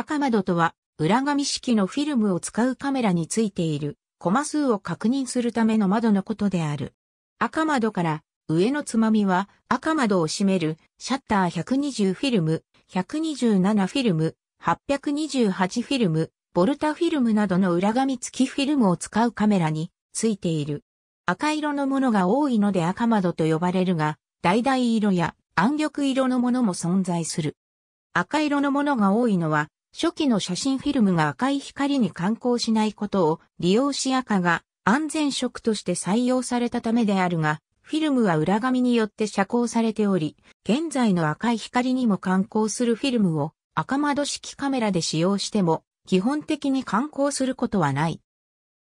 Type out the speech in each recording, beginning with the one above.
赤窓とは、裏紙式のフィルムを使うカメラについている、コマ数を確認するための窓のことである。赤窓から上のつまみは赤窓を閉めるシャッター120フィルム、127フィルム、828フィルム、ボルタフィルムなどの裏紙付きフィルムを使うカメラについている。赤色のものが多いので赤窓と呼ばれるが、橙色や暗玉色のものも存在する。赤色のものが多いのは初期の写真フィルムが赤い光に観光しないことを利用し赤が安全色として採用されたためであるが、フィルムは裏紙によって遮光されており、現在の赤い光にも観光するフィルムを赤窓式カメラで使用しても、基本的に観光することはない。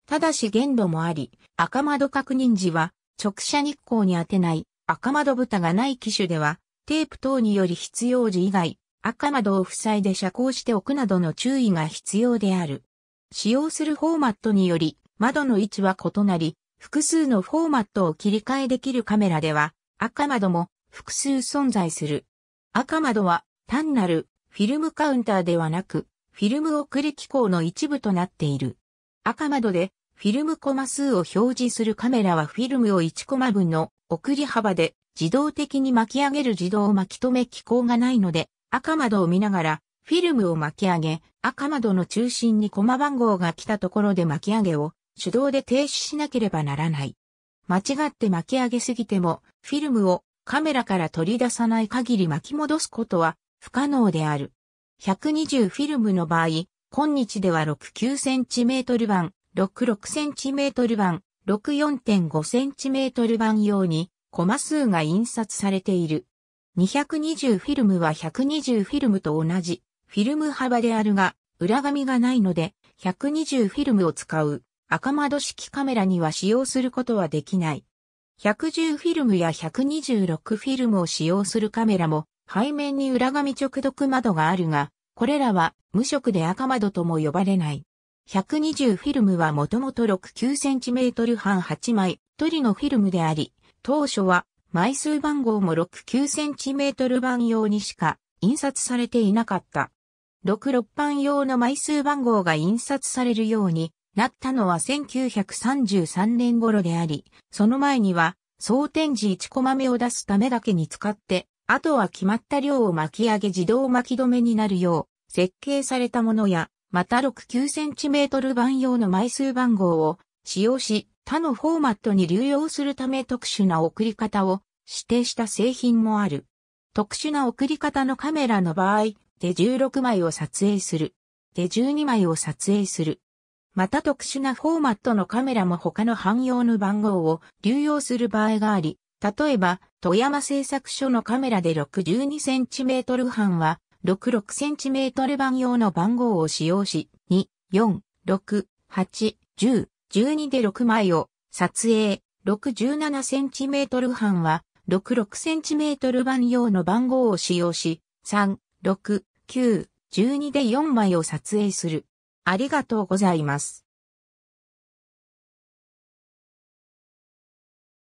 ただし限度もあり、赤窓確認時は直射日光に当てない赤窓蓋がない機種では、テープ等により必要時以外、赤窓を塞いで遮光しておくなどの注意が必要である。使用するフォーマットにより、窓の位置は異なり、複数のフォーマットを切り替えできるカメラでは、赤窓も複数存在する。赤窓は単なるフィルムカウンターではなく、フィルム送り機構の一部となっている。赤窓でフィルムコマ数を表示するカメラはフィルムを1コマ分の送り幅で自動的に巻き上げる自動巻き止め機構がないので、赤窓を見ながら、フィルムを巻き上げ、赤窓の中心にコマ番号が来たところで巻き上げを手動で停止しなければならない。間違って巻き上げすぎても、フィルムをカメラから取り出さない限り巻き戻すことは不可能である。120フィルムの場合、今日では 69cm 版、66cm 版、64.5cm 版用に、コマ数が印刷されている。220フィルムは120フィルムと同じフィルム幅であるが、裏紙がないので、120フィルムを使う赤窓式カメラには使用することはできない。110フィルムや126フィルムを使用するカメラも、背面に裏紙直読窓があるが、これらは無色で赤窓とも呼ばれない。120フィルムはもともと 69cm 半8枚、トリのフィルムであり、当初は枚数番号も 69cm 版用にしか印刷されていなかった。66版用の枚数番号が印刷されるようになったのは1933年頃であり、その前には装填時1コマ目を出すためだけに使って、あとは決まった量を巻き上げ自動巻き止めになるよう設計されたものや、また 69cm 版用の枚数番号を使用し、他のフォーマットに流用するため特殊な送り方を指定した製品もある。特殊な送り方のカメラの場合、で16枚を撮影する。で12枚を撮影する。また特殊なフォーマットのカメラも他の汎用の番号を流用する場合があり、例えば、富山製作所のカメラで 62cm 半は 66cm 番用の番号を使用し、2、4、6、8、10、12で6枚を撮影、617cm 版は 66cm 版用の番号を使用し、3、6、9、12で4枚を撮影する。ありがとうございます。